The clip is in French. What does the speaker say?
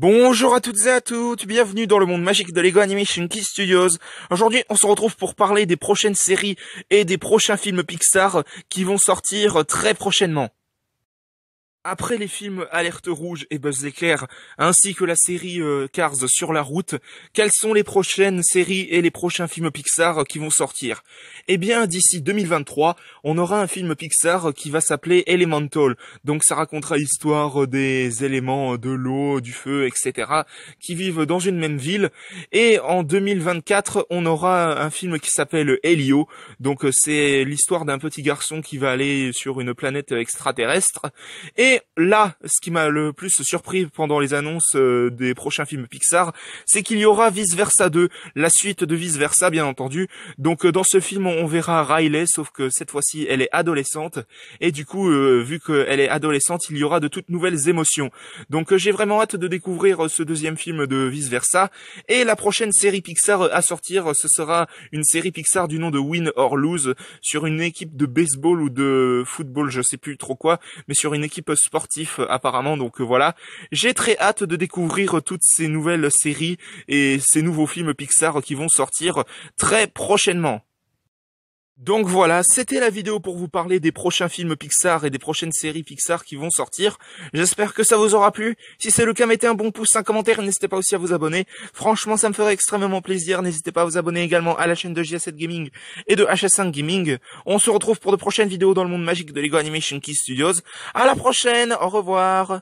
Bonjour à toutes et à tous, bienvenue dans le monde magique de LEGO Animation Key Studios. Aujourd'hui, on se retrouve pour parler des prochaines séries et des prochains films Pixar qui vont sortir très prochainement après les films Alerte Rouge et Buzz l'éclair, ainsi que la série euh, Cars sur la route, quelles sont les prochaines séries et les prochains films Pixar euh, qui vont sortir Eh bien, d'ici 2023, on aura un film Pixar euh, qui va s'appeler Elemental. Donc ça racontera l'histoire des éléments de l'eau, du feu, etc., qui vivent dans une même ville. Et en 2024, on aura un film qui s'appelle Helio. Donc c'est l'histoire d'un petit garçon qui va aller sur une planète extraterrestre là, ce qui m'a le plus surpris pendant les annonces euh, des prochains films Pixar, c'est qu'il y aura Vice Versa 2, la suite de Vice Versa, bien entendu. Donc euh, dans ce film, on verra Riley, sauf que cette fois-ci, elle est adolescente. Et du coup, euh, vu qu'elle est adolescente, il y aura de toutes nouvelles émotions. Donc j'ai vraiment hâte de découvrir ce deuxième film de Vice Versa. Et la prochaine série Pixar à sortir, ce sera une série Pixar du nom de Win or Lose sur une équipe de baseball ou de football, je sais plus trop quoi, mais sur une équipe sportif euh, apparemment. Donc euh, voilà, j'ai très hâte de découvrir toutes ces nouvelles séries et ces nouveaux films Pixar qui vont sortir très prochainement. Donc voilà, c'était la vidéo pour vous parler des prochains films Pixar et des prochaines séries Pixar qui vont sortir. J'espère que ça vous aura plu. Si c'est le cas, mettez un bon pouce, un commentaire, n'hésitez pas aussi à vous abonner. Franchement, ça me ferait extrêmement plaisir. N'hésitez pas à vous abonner également à la chaîne de g 7 Gaming et de HS5 Gaming. On se retrouve pour de prochaines vidéos dans le monde magique de Lego Animation Key Studios. À la prochaine, au revoir.